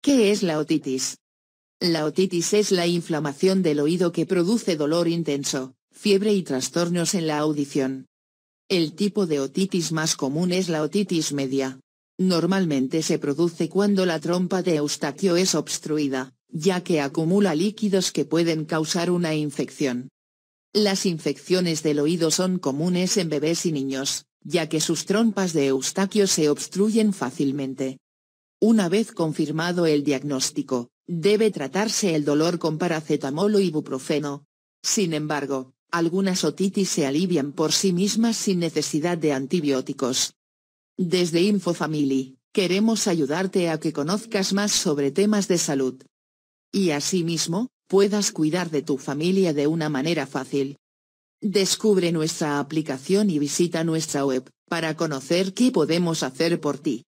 ¿Qué es la otitis? La otitis es la inflamación del oído que produce dolor intenso, fiebre y trastornos en la audición. El tipo de otitis más común es la otitis media. Normalmente se produce cuando la trompa de Eustaquio es obstruida, ya que acumula líquidos que pueden causar una infección. Las infecciones del oído son comunes en bebés y niños, ya que sus trompas de Eustaquio se obstruyen fácilmente. Una vez confirmado el diagnóstico, debe tratarse el dolor con paracetamol o ibuprofeno. Sin embargo, algunas otitis se alivian por sí mismas sin necesidad de antibióticos. Desde InfoFamily, queremos ayudarte a que conozcas más sobre temas de salud. Y asimismo, puedas cuidar de tu familia de una manera fácil. Descubre nuestra aplicación y visita nuestra web, para conocer qué podemos hacer por ti.